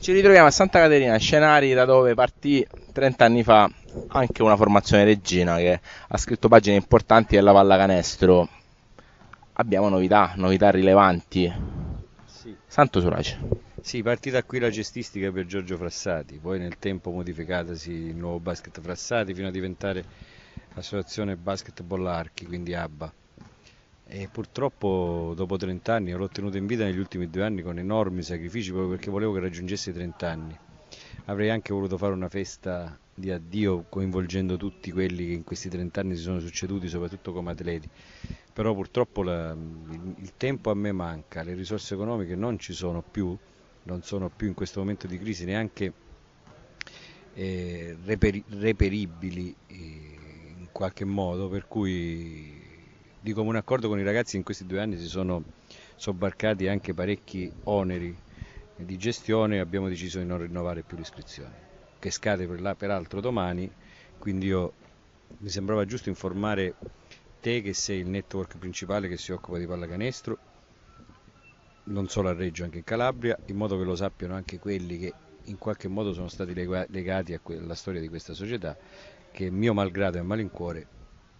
Ci ritroviamo a Santa Caterina, scenari da dove partì 30 anni fa anche una formazione regina che ha scritto pagine importanti della pallacanestro. Abbiamo novità, novità rilevanti. Sì. Santo Surace. Sì, partita qui la gestistica per Giorgio Frassati, poi nel tempo modificatasi il nuovo basket Frassati fino a diventare associazione basket Bollarchi, quindi ABBA e purtroppo dopo 30 anni l'ho tenuto in vita negli ultimi due anni con enormi sacrifici proprio perché volevo che raggiungesse i 30 anni. Avrei anche voluto fare una festa di addio coinvolgendo tutti quelli che in questi 30 anni si sono succeduti, soprattutto come atleti, però purtroppo la, il, il tempo a me manca, le risorse economiche non ci sono più, non sono più in questo momento di crisi neanche eh, reperi, reperibili eh, in qualche modo, per cui di comune accordo con i ragazzi in questi due anni si sono sobbarcati anche parecchi oneri di gestione e abbiamo deciso di non rinnovare più l'iscrizione, che scade per la, peraltro domani, quindi io, mi sembrava giusto informare te che sei il network principale che si occupa di pallacanestro, non solo a Reggio, anche in Calabria, in modo che lo sappiano anche quelli che in qualche modo sono stati legati alla storia di questa società che mio malgrado e malincuore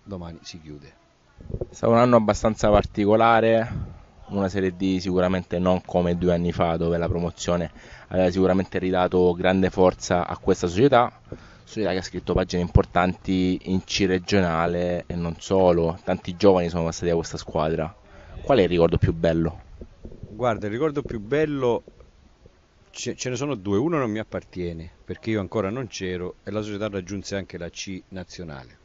domani si chiude. È stato un anno abbastanza particolare, una Serie D sicuramente non come due anni fa dove la promozione aveva sicuramente ridato grande forza a questa società, società che ha scritto pagine importanti in C regionale e non solo, tanti giovani sono passati da questa squadra. Qual è il ricordo più bello? Guarda, il ricordo più bello ce, ce ne sono due, uno non mi appartiene perché io ancora non c'ero e la società raggiunse anche la C nazionale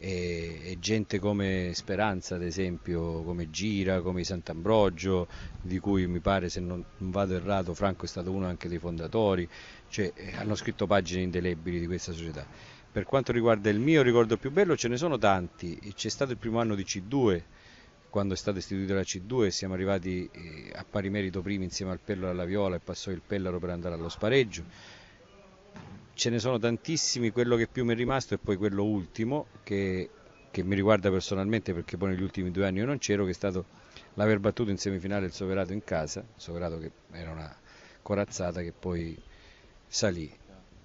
e, e, gente come Speranza ad esempio, come Gira, come Sant'Ambrogio, di cui mi pare se non, non vado errato Franco è stato uno anche dei fondatori, cioè, eh, hanno scritto pagine indelebili di questa società. Per quanto riguarda il mio ricordo più bello ce ne sono tanti, c'è stato il primo anno di C2 quando è stata istituita la C2 siamo arrivati eh, a pari merito primi insieme al Pello e alla Viola e passò il Pellaro per andare allo spareggio ce ne sono tantissimi, quello che più mi è rimasto è poi quello ultimo che, che mi riguarda personalmente perché poi negli ultimi due anni io non c'ero, che è stato l'aver battuto in semifinale il Soverato in casa, Soverato che era una corazzata che poi salì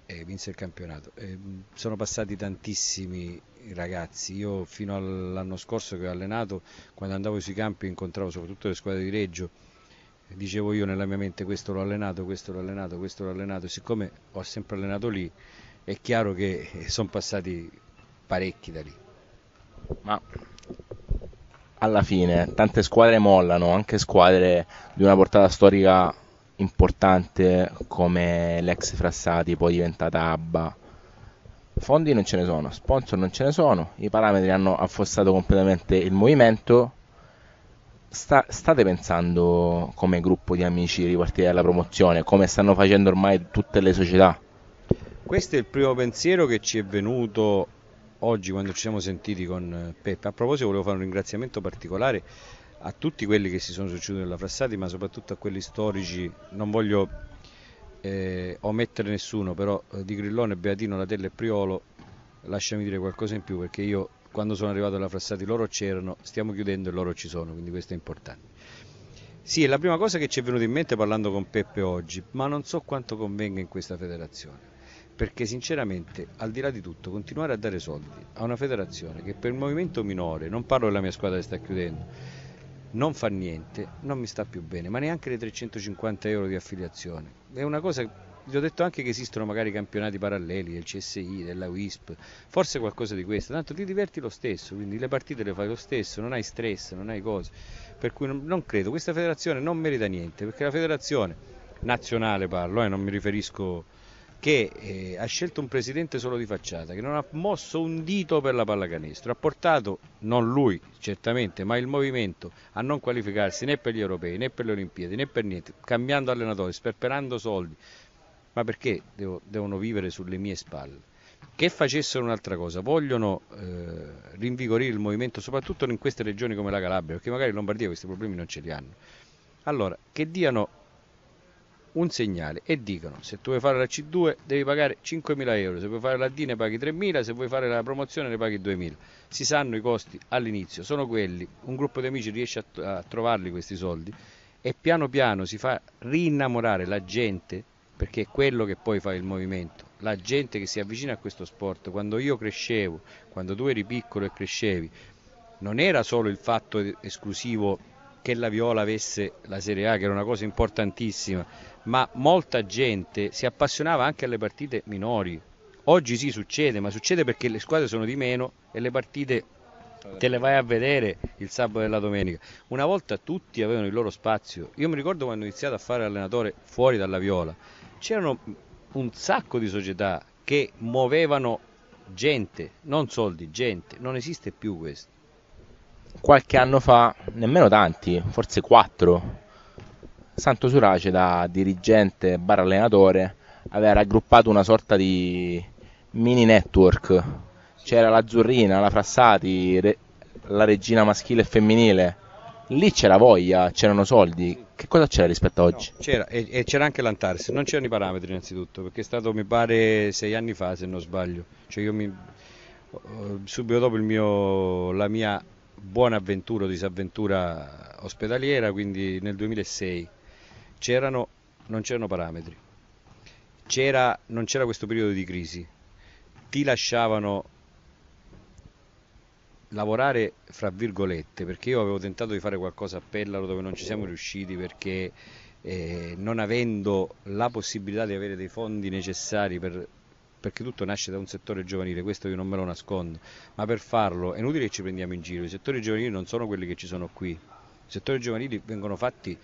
e vinse il campionato. E sono passati tantissimi ragazzi, io fino all'anno scorso che ho allenato, quando andavo sui campi incontravo soprattutto le squadre di Reggio dicevo io nella mia mente questo l'ho allenato, questo l'ho allenato, questo l'ho allenato, siccome ho sempre allenato lì è chiaro che eh, sono passati parecchi da lì. Ma alla fine tante squadre mollano, anche squadre di una portata storica importante come l'ex Frassati, poi diventata Abba. Fondi non ce ne sono, sponsor non ce ne sono, i parametri hanno affossato completamente il movimento sta, state pensando come gruppo di amici di ripartire dalla promozione, come stanno facendo ormai tutte le società? Questo è il primo pensiero che ci è venuto oggi quando ci siamo sentiti con eh, Peppe. A proposito volevo fare un ringraziamento particolare a tutti quelli che si sono succeduti nella Frassati, ma soprattutto a quelli storici, non voglio eh, omettere nessuno, però eh, di Grillone, Beatino, Latella e Priolo, lasciami dire qualcosa in più perché io quando sono arrivato alla Frassati loro c'erano, stiamo chiudendo e loro ci sono, quindi questo è importante. Sì, è la prima cosa che ci è venuta in mente parlando con Peppe oggi, ma non so quanto convenga in questa federazione, perché sinceramente, al di là di tutto, continuare a dare soldi a una federazione che per il movimento minore, non parlo della mia squadra che sta chiudendo, non fa niente, non mi sta più bene, ma neanche le 350 euro di affiliazione. È una cosa vi ho detto anche che esistono magari campionati paralleli del CSI, della WISP, forse qualcosa di questo. Tanto ti diverti lo stesso, quindi le partite le fai lo stesso, non hai stress, non hai cose. Per cui non, non credo, questa federazione non merita niente, perché la federazione nazionale parlo, eh, non mi riferisco che eh, ha scelto un presidente solo di facciata, che non ha mosso un dito per la pallacanestro, ha portato, non lui certamente, ma il movimento a non qualificarsi né per gli europei, né per le Olimpiadi, né per niente, cambiando allenatori, sperperando soldi, ma perché devo, devono vivere sulle mie spalle? Che facessero un'altra cosa, vogliono eh, rinvigorire il movimento, soprattutto in queste regioni come la Calabria, perché magari in Lombardia questi problemi non ce li hanno. Allora, che diano un segnale e dicono se tu vuoi fare la C2 devi pagare 5.000 euro, se vuoi fare la D ne paghi 3.000, se vuoi fare la promozione ne paghi 2.000. Si sanno i costi all'inizio, sono quelli, un gruppo di amici riesce a, a trovarli questi soldi e piano piano si fa rinnamorare la gente perché è quello che poi fa il movimento. La gente che si avvicina a questo sport, quando io crescevo, quando tu eri piccolo e crescevi, non era solo il fatto esclusivo che la Viola avesse la Serie A, che era una cosa importantissima, ma molta gente si appassionava anche alle partite minori. Oggi sì succede, ma succede perché le squadre sono di meno e le partite te le vai a vedere il sabato e la domenica. Una volta tutti avevano il loro spazio. Io mi ricordo quando ho iniziato a fare allenatore fuori dalla Viola c'erano un sacco di società che muovevano gente, non soldi, gente, non esiste più questo. Qualche anno fa, nemmeno tanti, forse quattro, Santo Surace da dirigente bar allenatore aveva raggruppato una sorta di mini network. C'era l'Azzurrina, la Frassati, re, la Regina maschile e femminile. Lì c'era voglia, c'erano soldi. Che cosa c'è rispetto ad oggi? No, c'era, e, e, c'era anche l'Antarsi, non c'erano i parametri innanzitutto, perché è stato mi pare sei anni fa se non sbaglio, cioè mi, eh, subito dopo mio, la mia buona avventura o disavventura ospedaliera, quindi nel 2006 c'erano, non c'erano parametri, c'era, non c'era questo periodo di crisi, ti lasciavano lavorare fra virgolette, perché io avevo tentato di fare qualcosa a Pellaro dove non ci siamo riusciti perché eh, non avendo la possibilità di avere dei fondi necessari per, perché tutto nasce da un settore giovanile, questo io non me lo nascondo, ma per farlo è inutile che ci prendiamo in giro, i settori giovanili non sono quelli che ci sono qui, i settori giovanili vengono fatti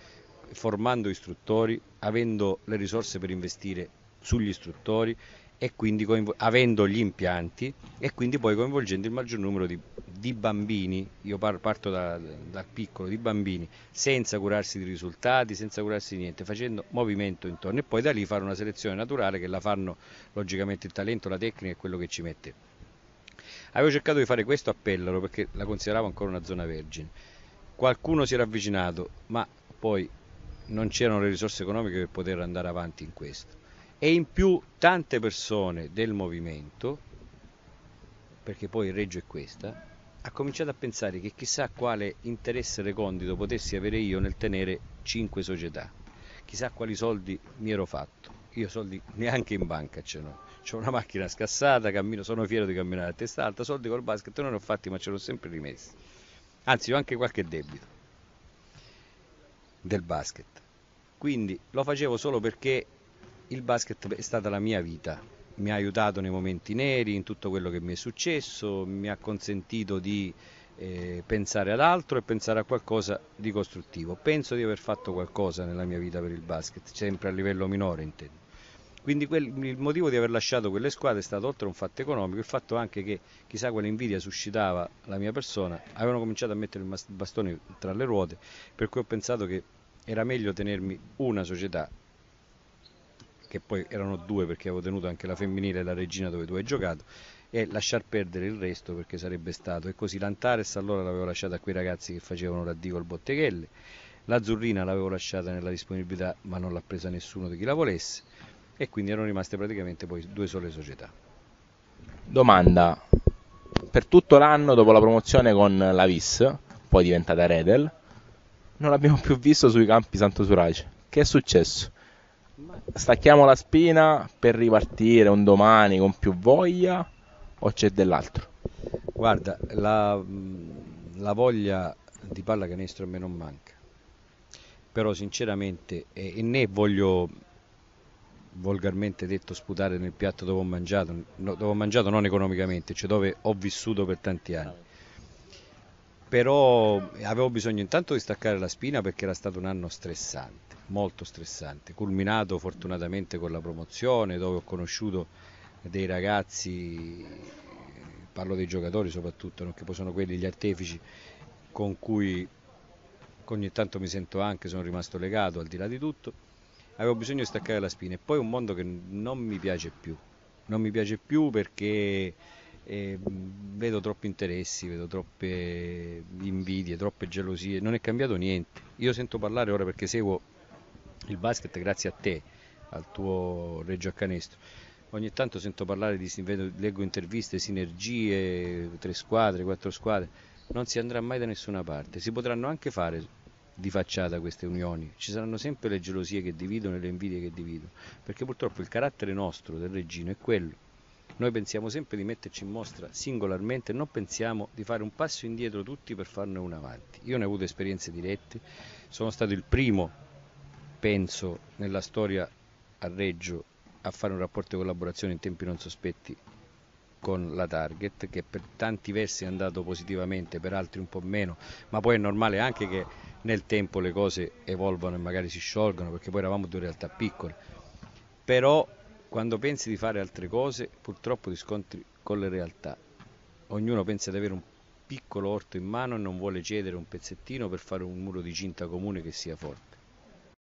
formando istruttori, avendo le risorse per investire sugli istruttori e quindi coinvol- avendo gli impianti e quindi poi coinvolgendo il maggior numero di, di bambini, io par- parto dal da piccolo, di bambini, senza curarsi di risultati, senza curarsi di niente, facendo movimento intorno e poi da lì fare una selezione naturale che la fanno logicamente il talento, la tecnica e quello che ci mette. Avevo cercato di fare questo appello perché la consideravo ancora una zona vergine. Qualcuno si era avvicinato, ma poi non c'erano le risorse economiche per poter andare avanti in questo e in più tante persone del movimento, perché poi il Reggio è questa, ha cominciato a pensare che chissà quale interesse recondito potessi avere io nel tenere cinque società, chissà quali soldi mi ero fatto. Io soldi neanche in banca ce n'ho. C'ho una macchina scassata, cammino, sono fiero di camminare a testa alta, soldi col basket non ne ho fatti ma ce l'ho sempre rimessi. Anzi, ho anche qualche debito del basket. Quindi lo facevo solo perché il basket è stata la mia vita, mi ha aiutato nei momenti neri, in tutto quello che mi è successo, mi ha consentito di eh, pensare ad altro e pensare a qualcosa di costruttivo. Penso di aver fatto qualcosa nella mia vita per il basket, sempre a livello minore intendo. Quindi quel, il motivo di aver lasciato quelle squadre è stato oltre a un fatto economico, il fatto anche che chissà quale invidia suscitava la mia persona, avevano cominciato a mettere il bastone tra le ruote, per cui ho pensato che era meglio tenermi una società che poi erano due perché avevo tenuto anche la femminile e la regina dove tu hai giocato, e lasciar perdere il resto perché sarebbe stato. E così l'Antares allora l'avevo lasciata a quei ragazzi che facevano l'addio al botteghelle l'Azzurrina l'avevo lasciata nella disponibilità ma non l'ha presa nessuno di chi la volesse, e quindi erano rimaste praticamente poi due sole società. Domanda, per tutto l'anno dopo la promozione con la Vis, poi diventata Redel, non l'abbiamo più visto sui campi Santo Surace. Che è successo? stacchiamo la spina per ripartire un domani con più voglia o c'è dell'altro? Guarda, la, mm, la voglia di pallacanestro a me non manca, però sinceramente, e, e né voglio volgarmente detto sputare nel piatto dove ho mangiato, no, dove ho mangiato non economicamente, cioè dove ho vissuto per tanti anni. Però avevo bisogno intanto di staccare la spina perché era stato un anno stressante molto stressante, culminato fortunatamente con la promozione dove ho conosciuto dei ragazzi, parlo dei giocatori soprattutto, che poi sono quelli gli artefici con cui ogni tanto mi sento anche, sono rimasto legato al di là di tutto, avevo bisogno di staccare la spina e poi un mondo che non mi piace più, non mi piace più perché eh, vedo troppi interessi, vedo troppe invidie, troppe gelosie, non è cambiato niente, io sento parlare ora perché seguo il basket grazie a te, al tuo Reggio a Ogni tanto sento parlare di, vedo, leggo interviste, sinergie, tre squadre, quattro squadre, non si andrà mai da nessuna parte. Si potranno anche fare di facciata queste unioni, ci saranno sempre le gelosie che dividono e le invidie che dividono, perché purtroppo il carattere nostro del Reggino è quello. Noi pensiamo sempre di metterci in mostra singolarmente, non pensiamo di fare un passo indietro tutti per farne un avanti. Io ne ho avuto esperienze dirette, sono stato il primo penso nella storia a Reggio a fare un rapporto di collaborazione in tempi non sospetti con la Target che per tanti versi è andato positivamente, per altri un po' meno, ma poi è normale anche che nel tempo le cose evolvano e magari si sciolgano perché poi eravamo due realtà piccole. Però quando pensi di fare altre cose purtroppo ti scontri con le realtà. Ognuno pensa di avere un piccolo orto in mano e non vuole cedere un pezzettino per fare un muro di cinta comune che sia forte.